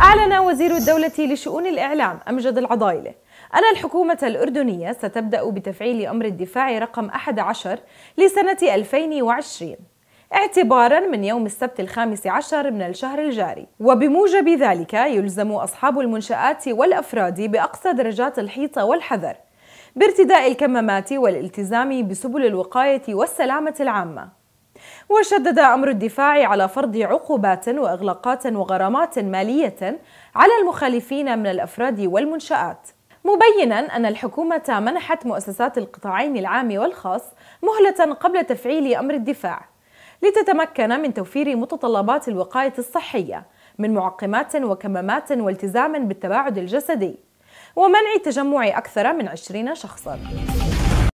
أعلن وزير الدولة لشؤون الإعلام أمجد العضايلة أن الحكومة الأردنية ستبدأ بتفعيل أمر الدفاع رقم 11 لسنة 2020 اعتبارا من يوم السبت الخامس عشر من الشهر الجاري وبموجب ذلك يلزم أصحاب المنشآت والأفراد بأقصى درجات الحيطة والحذر بارتداء الكمامات والالتزام بسبل الوقاية والسلامة العامة وشدد أمر الدفاع على فرض عقوبات وإغلاقات وغرامات مالية على المخالفين من الأفراد والمنشآت مبينا أن الحكومة منحت مؤسسات القطاعين العام والخاص مهلة قبل تفعيل أمر الدفاع لتتمكن من توفير متطلبات الوقاية الصحية من معقمات وكمامات والتزام بالتباعد الجسدي ومنع تجمع أكثر من 20 شخصاً